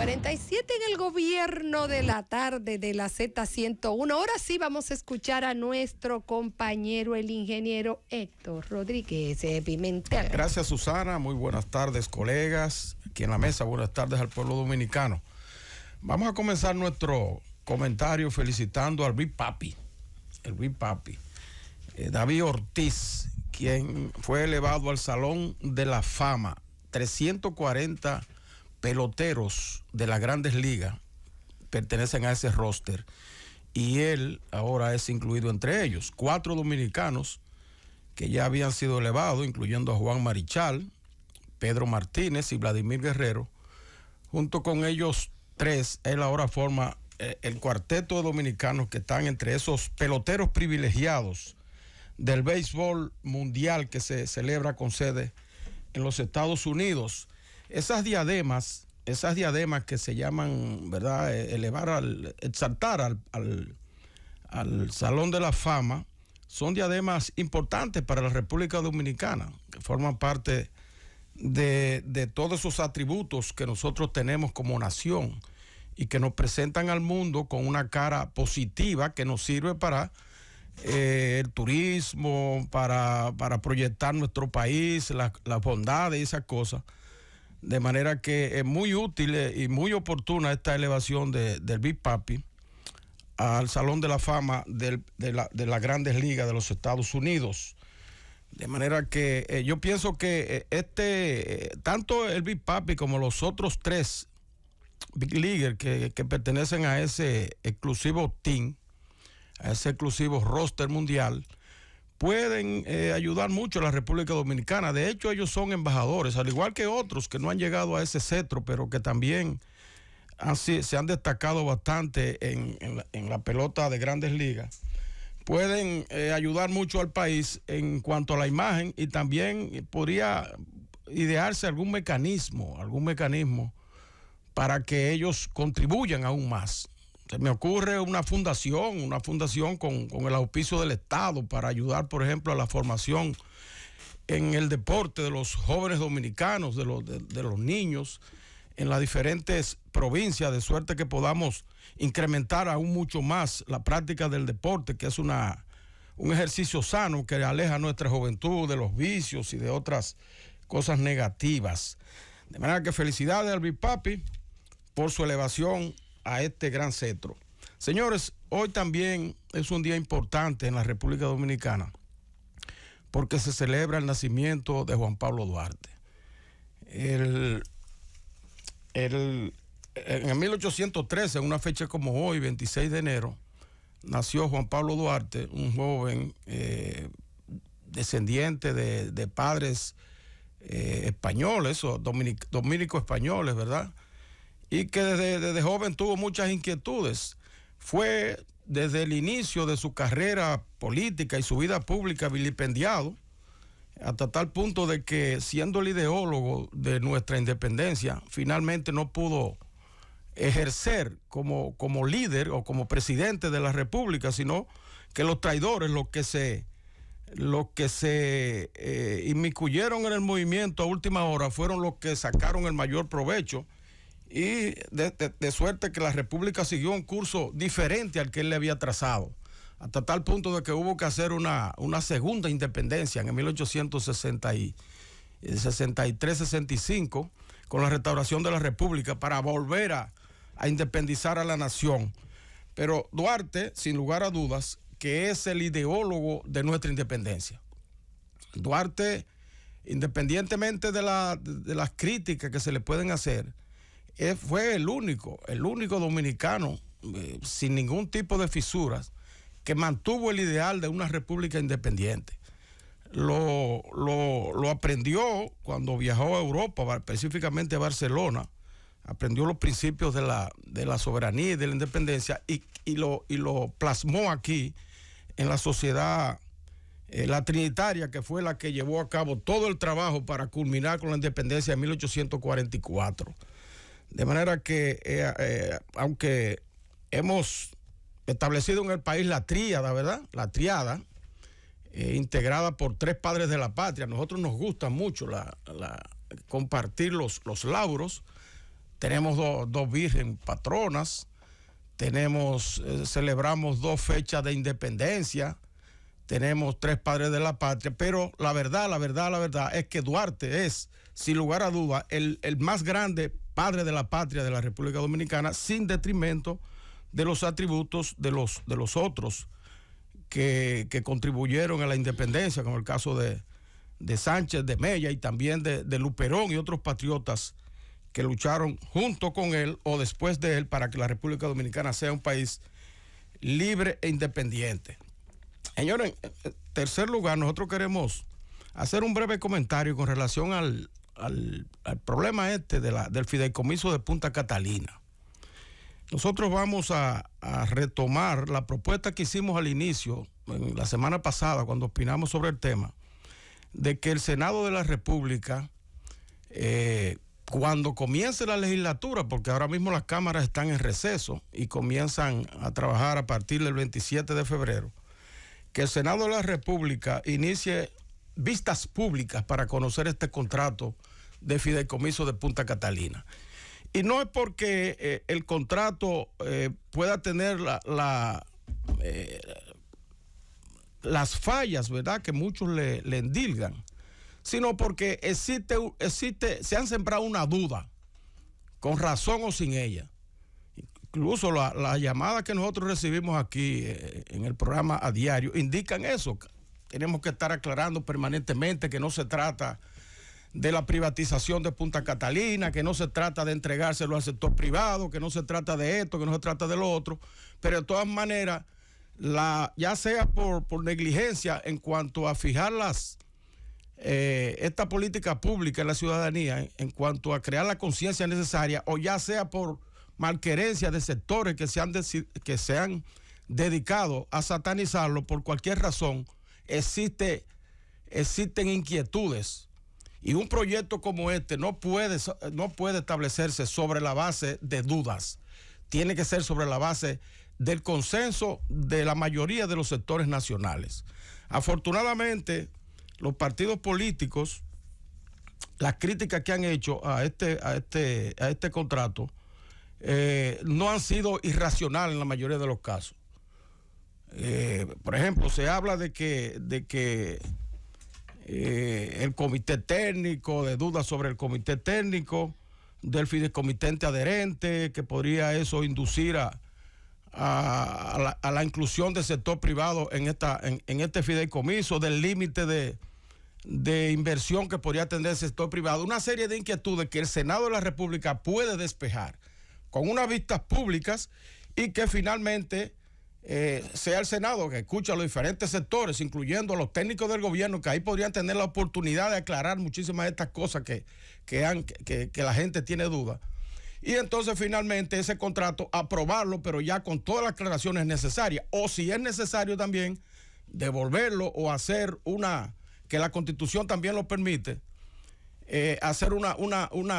47 en el gobierno de la tarde de la Z101. Ahora sí vamos a escuchar a nuestro compañero, el ingeniero Héctor Rodríguez Pimentel. Gracias, Susana. Muy buenas tardes, colegas. Aquí en la mesa, buenas tardes al pueblo dominicano. Vamos a comenzar nuestro comentario felicitando al Big Papi, el Big Papi, eh, David Ortiz, quien fue elevado al Salón de la Fama. 340 peloteros de las grandes ligas pertenecen a ese roster y él ahora es incluido entre ellos. Cuatro dominicanos que ya habían sido elevados, incluyendo a Juan Marichal, Pedro Martínez y Vladimir Guerrero. Junto con ellos tres, él ahora forma eh, el cuarteto de dominicanos que están entre esos peloteros privilegiados del béisbol mundial que se celebra con sede en los Estados Unidos. Esas diademas, esas diademas que se llaman, ¿verdad? E, elevar al, exaltar al, Salón de la Fama, son diademas importantes para la República Dominicana, que forman parte de, todos esos atributos que nosotros tenemos como nación y que nos presentan al mundo con una cara positiva que nos sirve para eh, el turismo, para, proyectar nuestro país, las la bondades y esas cosas. De manera que es muy útil eh, y muy oportuna esta elevación del Big Papi al Salón de la Fama de, las grandes ligas de los Estados Unidos. De manera que eh, yo pienso que eh, este, tanto el Big Papi como los otros tres Big League que, que, pertenecen a ese exclusivo team, a ese exclusivo roster mundial, pueden eh, ayudar mucho a la República Dominicana. De hecho, ellos son embajadores, al igual que otros que no han llegado a ese cetro, pero que también se han destacado bastante en, la, pelota de grandes ligas. Pueden eh, ayudar mucho al país en cuanto a la imagen y también podría idearse algún mecanismo, algún mecanismo para que ellos contribuyan aún más se me ocurre una fundación, una fundación con, el auspicio del Estado para ayudar, por ejemplo, a la formación en el deporte de los jóvenes dominicanos, de los, niños, en las diferentes provincias, de suerte que podamos incrementar aún mucho más la práctica del deporte, que es una, un ejercicio sano que aleja a nuestra juventud de los vicios y de otras cosas negativas. De manera que felicidades al Big Papi por su elevación a este gran cetro. Señores, hoy también es un día importante en la República Dominicana porque se celebra el nacimiento de Juan Pablo Duarte. en 1813, en una fecha como hoy, 26 de enero, nació Juan Pablo Duarte, un joven eh, descendiente de, padres eh, españoles o dominico españoles, ¿verdad? y que desde, joven tuvo muchas inquietudes. Fue desde el inicio de su carrera política y su vida pública vilipendiado, hasta tal punto de que siendo el ideólogo de nuestra independencia, finalmente no pudo ejercer como, como líder o como presidente de la República, sino que los traidores, los que se, que se eh, inmiscuyeron en el movimiento a última hora, fueron los que sacaron el mayor provecho y de, suerte que la República siguió un curso diferente al que él le había trazado, hasta tal punto de que hubo que hacer una, segunda independencia en 1863-65 eh, con la restauración de la República para volver a, independizar a la nación. Pero Duarte, sin lugar a dudas, que es el ideólogo de nuestra independencia. Duarte, independientemente de las críticas que se le pueden hacer, eh, fue el único, el único dominicano eh, sin ningún tipo de fisuras que mantuvo el ideal de una república independiente. Lo, lo, aprendió cuando viajó a Europa, específicamente a Barcelona, aprendió los principios de la, soberanía y de la independencia y, y, lo, plasmó aquí en la sociedad, eh, la Trinitaria, que fue la que llevó a cabo todo el trabajo para culminar con la independencia de 1844. De manera que, eh, eh, aunque hemos establecido en el país la tríada, ¿verdad? La triada, eh, integrada por tres padres de la patria, a nosotros nos gusta mucho la, compartir los, los lauros. Tenemos dos virgen patronas, tenemos, celebramos dos fechas de independencia, tenemos tres padres de la patria, pero la verdad, la verdad, la verdad es que Duarte es, sin lugar a duda, el, el más grande madre de la patria de la República Dominicana, sin detrimento de los atributos de los, de los otros que, contribuyeron a la independencia, como el caso de, Sánchez, de Mella y también de, de, Luperón y otros patriotas que lucharon junto con él o después de él para que la República Dominicana sea un país libre e independiente. Señores, en tercer lugar, nosotros queremos hacer un breve comentario con relación al, al, problema este la, del fideicomiso de Punta Catalina. Nosotros vamos a, retomar la propuesta que hicimos al inicio, la semana pasada, cuando opinamos sobre el tema, de que el Senado de la República, eh, cuando comience la legislatura, porque ahora mismo las cámaras están en receso y comienzan a trabajar a partir del 27 de febrero, que el Senado de la República inicie vistas públicas para conocer este contrato de fideicomiso de Punta Catalina. Y no es porque eh, el contrato eh, pueda tener eh, las fallas, ¿verdad?, que muchos le, le, endilgan, sino porque existe, existe, se han sembrado una duda, con razón o sin ella. Incluso las la llamadas que nosotros recibimos aquí en el programa a diario indican eso. Tenemos que estar aclarando permanentemente que no se trata de la privatización de Punta Catalina, que no se trata de entregárselo al sector privado, que no se trata de esto, que no se trata de lo otro, pero de todas maneras, la, ya sea por, negligencia en cuanto a fijar eh, esta política pública en la ciudadanía, en, cuanto a crear la conciencia necesaria, o ya sea por malquerencia de sectores que se han, que dedicado a satanizarlo por cualquier razón, existe, existen inquietudes y un proyecto como este no puede, no puede establecerse sobre la base de dudas. Tiene que ser sobre la base del consenso de la mayoría de los sectores nacionales. Afortunadamente, los partidos políticos, las críticas que han hecho a este, este, a este contrato, eh, no han sido irracionales en la mayoría de los casos. Eh, por ejemplo, se habla de que, de que eh, el comité técnico, de dudas sobre el comité técnico, del fideicomitente adherente, que podría eso inducir a, la, inclusión del sector privado en, esta, este fideicomiso, del límite de, de inversión que podría tener el sector privado, una serie de inquietudes que el Senado de la República puede despejar con unas vistas públicas y que finalmente eh, sea el Senado que escucha a los diferentes sectores, incluyendo a los técnicos del gobierno, que ahí podrían tener la oportunidad de aclarar muchísimas de estas cosas que, que, que la gente tiene dudas. Y entonces finalmente ese contrato aprobarlo, pero ya con todas las aclaraciones necesarias. O si es necesario también devolverlo o hacer una, que la constitución también lo permite, eh, hacer una,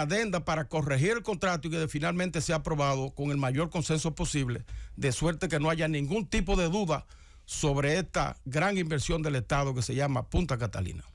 adenda para corregir el contrato y que finalmente sea aprobado con el mayor consenso posible, de suerte que no haya ningún tipo de duda sobre esta gran inversión del Estado que se llama Punta Catalina.